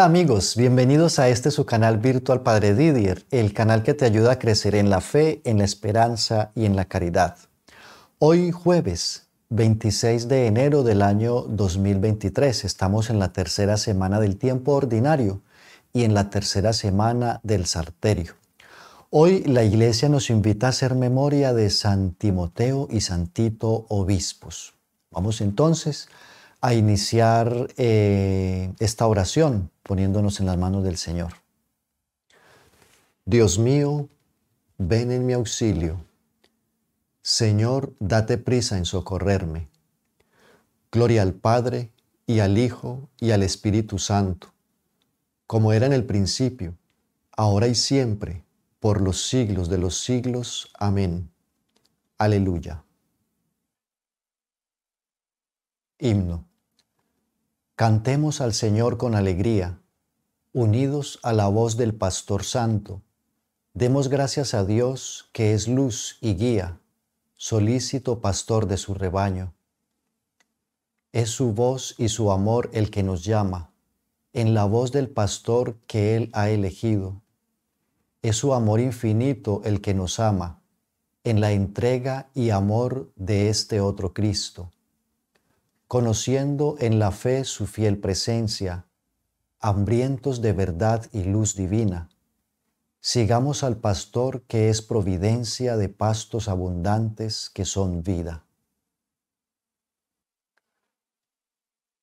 Hola amigos, bienvenidos a este su canal virtual Padre Didier, el canal que te ayuda a crecer en la fe, en la esperanza y en la caridad. Hoy jueves 26 de enero del año 2023 estamos en la tercera semana del tiempo ordinario y en la tercera semana del Sarterio. Hoy la Iglesia nos invita a hacer memoria de San Timoteo y Santito Obispos. Vamos entonces a a iniciar eh, esta oración poniéndonos en las manos del Señor. Dios mío, ven en mi auxilio. Señor, date prisa en socorrerme. Gloria al Padre y al Hijo y al Espíritu Santo, como era en el principio, ahora y siempre, por los siglos de los siglos. Amén. Aleluya. Himno. Cantemos al Señor con alegría, unidos a la voz del Pastor Santo. Demos gracias a Dios que es luz y guía, solícito pastor de su rebaño. Es su voz y su amor el que nos llama, en la voz del pastor que Él ha elegido. Es su amor infinito el que nos ama, en la entrega y amor de este otro Cristo conociendo en la fe su fiel presencia, hambrientos de verdad y luz divina. Sigamos al pastor que es providencia de pastos abundantes que son vida.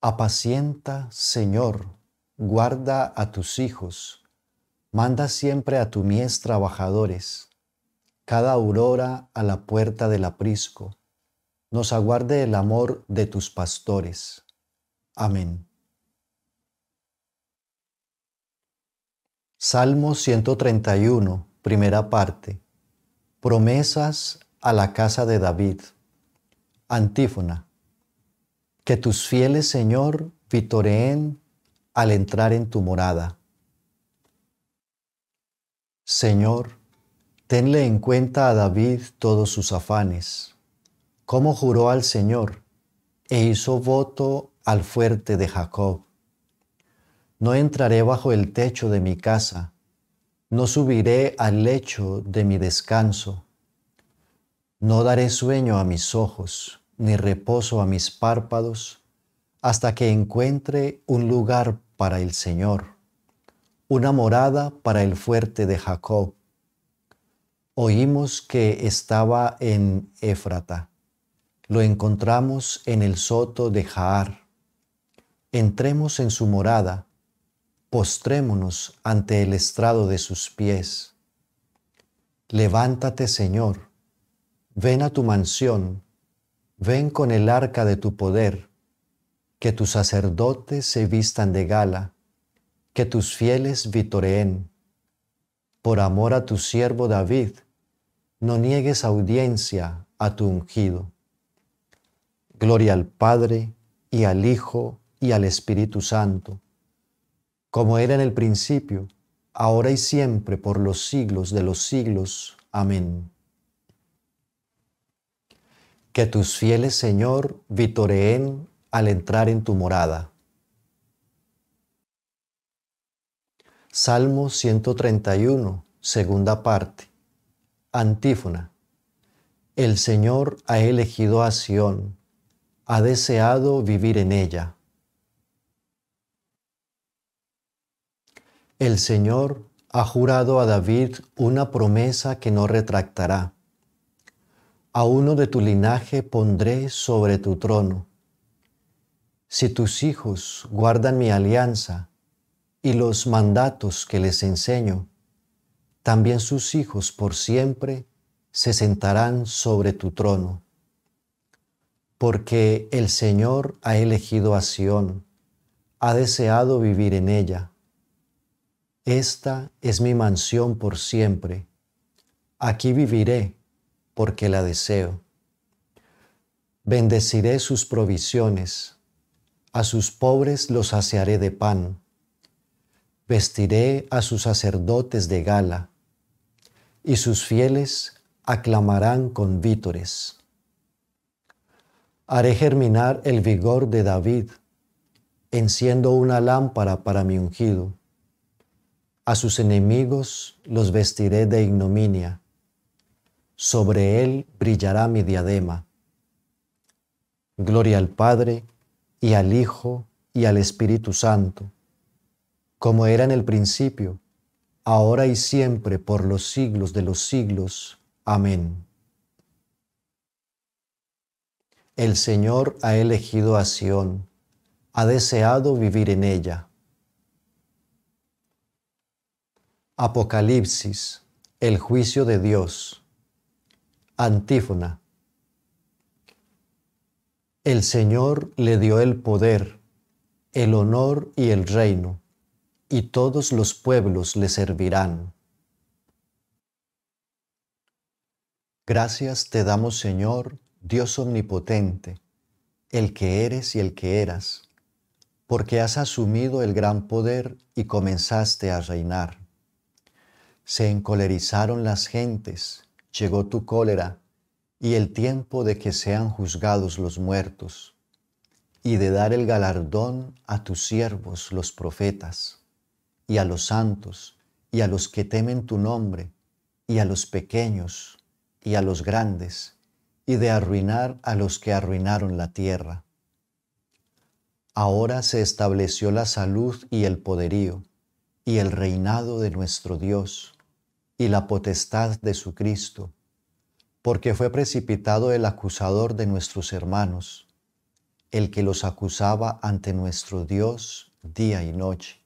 Apacienta, Señor, guarda a tus hijos, manda siempre a tu mies trabajadores, cada aurora a la puerta del aprisco nos aguarde el amor de tus pastores. Amén. Salmo 131, primera parte. Promesas a la casa de David. Antífona. Que tus fieles, Señor, vitoreen al entrar en tu morada. Señor, tenle en cuenta a David todos sus afanes cómo juró al Señor e hizo voto al fuerte de Jacob. No entraré bajo el techo de mi casa, no subiré al lecho de mi descanso, no daré sueño a mis ojos, ni reposo a mis párpados, hasta que encuentre un lugar para el Señor, una morada para el fuerte de Jacob. Oímos que estaba en Éfrata lo encontramos en el soto de Jaar. Entremos en su morada, postrémonos ante el estrado de sus pies. Levántate, Señor, ven a tu mansión, ven con el arca de tu poder, que tus sacerdotes se vistan de gala, que tus fieles vitoreen. Por amor a tu siervo David, no niegues audiencia a tu ungido. Gloria al Padre y al Hijo y al Espíritu Santo, como era en el principio, ahora y siempre, por los siglos de los siglos. Amén. Que tus fieles, Señor, vitoreen al entrar en tu morada. Salmo 131, segunda parte. Antífona. El Señor ha elegido a Sión ha deseado vivir en ella. El Señor ha jurado a David una promesa que no retractará. A uno de tu linaje pondré sobre tu trono. Si tus hijos guardan mi alianza y los mandatos que les enseño, también sus hijos por siempre se sentarán sobre tu trono porque el Señor ha elegido a Sión, ha deseado vivir en ella. Esta es mi mansión por siempre. Aquí viviré porque la deseo. Bendeciré sus provisiones, a sus pobres los saciaré de pan, vestiré a sus sacerdotes de gala, y sus fieles aclamarán con vítores. Haré germinar el vigor de David. Enciendo una lámpara para mi ungido. A sus enemigos los vestiré de ignominia. Sobre él brillará mi diadema. Gloria al Padre y al Hijo y al Espíritu Santo, como era en el principio, ahora y siempre, por los siglos de los siglos. Amén. El Señor ha elegido a Sión, ha deseado vivir en ella. Apocalipsis, el juicio de Dios. Antífona. El Señor le dio el poder, el honor y el reino, y todos los pueblos le servirán. Gracias te damos, Señor, Dios omnipotente, el que eres y el que eras, porque has asumido el gran poder y comenzaste a reinar. Se encolerizaron las gentes, llegó tu cólera y el tiempo de que sean juzgados los muertos, y de dar el galardón a tus siervos los profetas, y a los santos, y a los que temen tu nombre, y a los pequeños, y a los grandes, y de arruinar a los que arruinaron la tierra. Ahora se estableció la salud y el poderío y el reinado de nuestro Dios y la potestad de su Cristo, porque fue precipitado el acusador de nuestros hermanos, el que los acusaba ante nuestro Dios día y noche.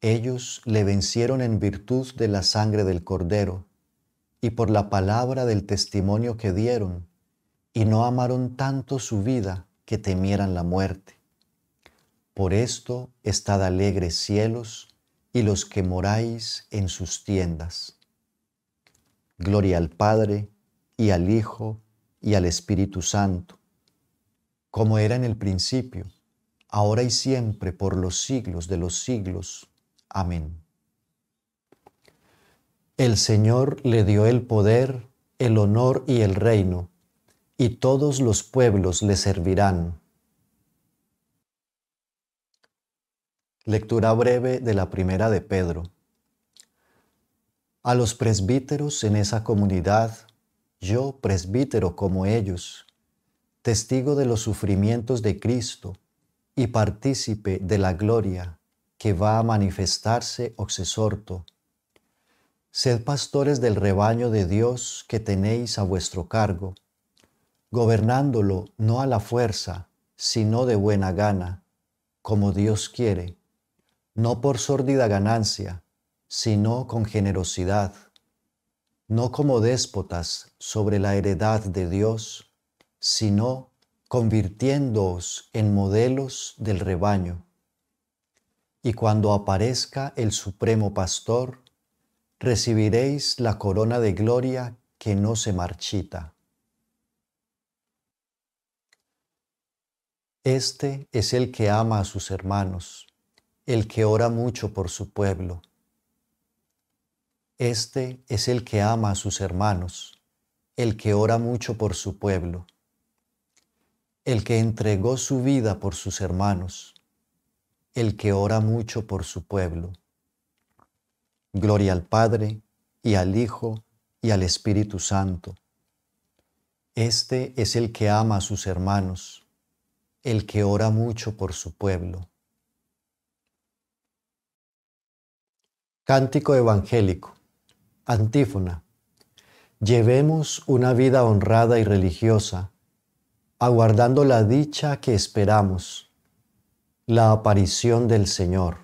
Ellos le vencieron en virtud de la sangre del Cordero y por la palabra del testimonio que dieron, y no amaron tanto su vida que temieran la muerte. Por esto estad alegres cielos y los que moráis en sus tiendas. Gloria al Padre y al Hijo y al Espíritu Santo, como era en el principio, ahora y siempre, por los siglos de los siglos. Amén. El Señor le dio el poder, el honor y el reino, y todos los pueblos le servirán. Lectura breve de la primera de Pedro. A los presbíteros en esa comunidad, yo presbítero como ellos, testigo de los sufrimientos de Cristo y partícipe de la gloria que va a manifestarse obsesorto oh Sed pastores del rebaño de Dios que tenéis a vuestro cargo, gobernándolo no a la fuerza, sino de buena gana, como Dios quiere, no por sórdida ganancia, sino con generosidad, no como déspotas sobre la heredad de Dios, sino convirtiéndoos en modelos del rebaño. Y cuando aparezca el Supremo Pastor, recibiréis la corona de gloria que no se marchita. Este es el que ama a sus hermanos, el que ora mucho por su pueblo. Este es el que ama a sus hermanos, el que ora mucho por su pueblo, el que entregó su vida por sus hermanos, el que ora mucho por su pueblo. Gloria al Padre y al Hijo y al Espíritu Santo. Este es el que ama a sus hermanos, el que ora mucho por su pueblo. Cántico Evangélico. Antífona. Llevemos una vida honrada y religiosa, aguardando la dicha que esperamos, la aparición del Señor.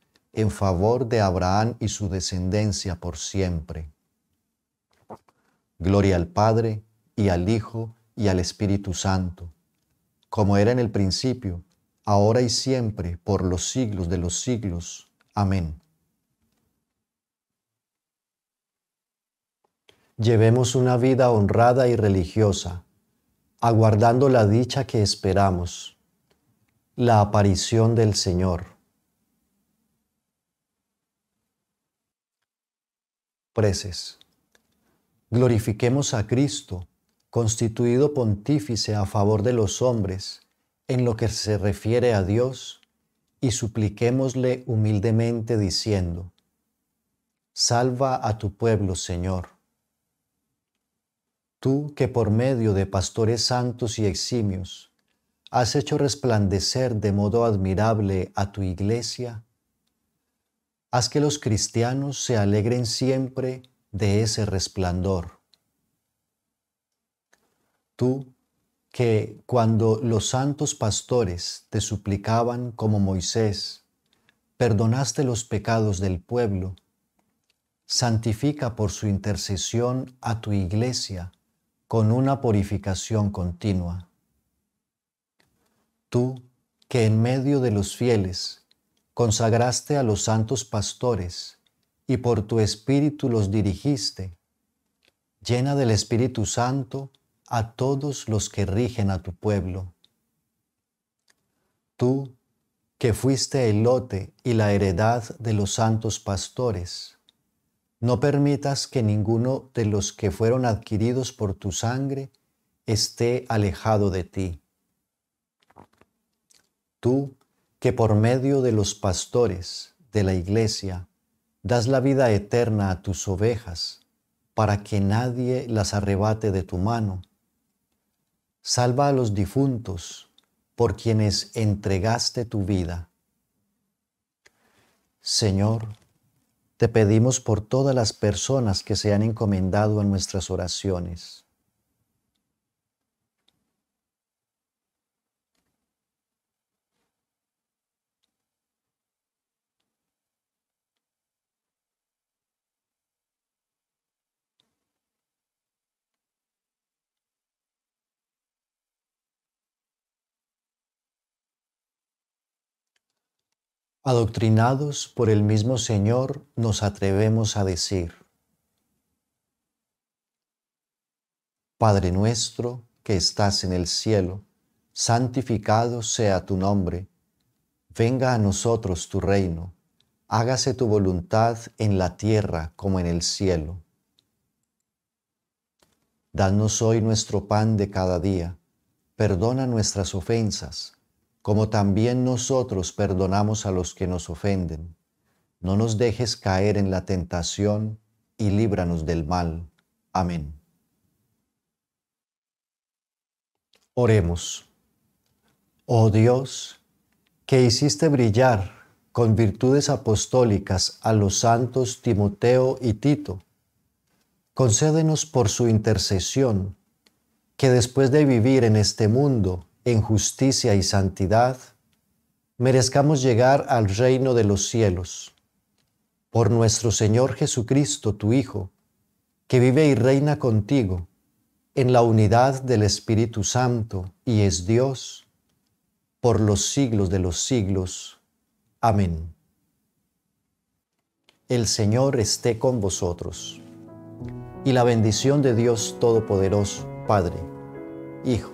en favor de Abraham y su descendencia por siempre. Gloria al Padre y al Hijo y al Espíritu Santo, como era en el principio, ahora y siempre, por los siglos de los siglos. Amén. Llevemos una vida honrada y religiosa, aguardando la dicha que esperamos, la aparición del Señor. preces. Glorifiquemos a Cristo, constituido pontífice a favor de los hombres, en lo que se refiere a Dios, y supliquémosle humildemente diciendo, Salva a tu pueblo, Señor. Tú que por medio de pastores santos y eximios, has hecho resplandecer de modo admirable a tu iglesia, Haz que los cristianos se alegren siempre de ese resplandor. Tú, que cuando los santos pastores te suplicaban como Moisés, perdonaste los pecados del pueblo, santifica por su intercesión a tu iglesia con una purificación continua. Tú, que en medio de los fieles consagraste a los santos pastores y por tu espíritu los dirigiste. Llena del Espíritu Santo a todos los que rigen a tu pueblo. Tú, que fuiste el lote y la heredad de los santos pastores, no permitas que ninguno de los que fueron adquiridos por tu sangre esté alejado de ti. Tú, que por medio de los pastores de la iglesia das la vida eterna a tus ovejas, para que nadie las arrebate de tu mano. Salva a los difuntos, por quienes entregaste tu vida. Señor, te pedimos por todas las personas que se han encomendado a nuestras oraciones adoctrinados por el mismo Señor, nos atrevemos a decir, Padre nuestro que estás en el cielo, santificado sea tu nombre, venga a nosotros tu reino, hágase tu voluntad en la tierra como en el cielo. Danos hoy nuestro pan de cada día, perdona nuestras ofensas como también nosotros perdonamos a los que nos ofenden. No nos dejes caer en la tentación y líbranos del mal. Amén. Oremos. Oh Dios, que hiciste brillar con virtudes apostólicas a los santos Timoteo y Tito, concédenos por su intercesión que después de vivir en este mundo, en justicia y santidad, merezcamos llegar al reino de los cielos. Por nuestro Señor Jesucristo, tu Hijo, que vive y reina contigo, en la unidad del Espíritu Santo y es Dios, por los siglos de los siglos. Amén. El Señor esté con vosotros. Y la bendición de Dios Todopoderoso, Padre, Hijo,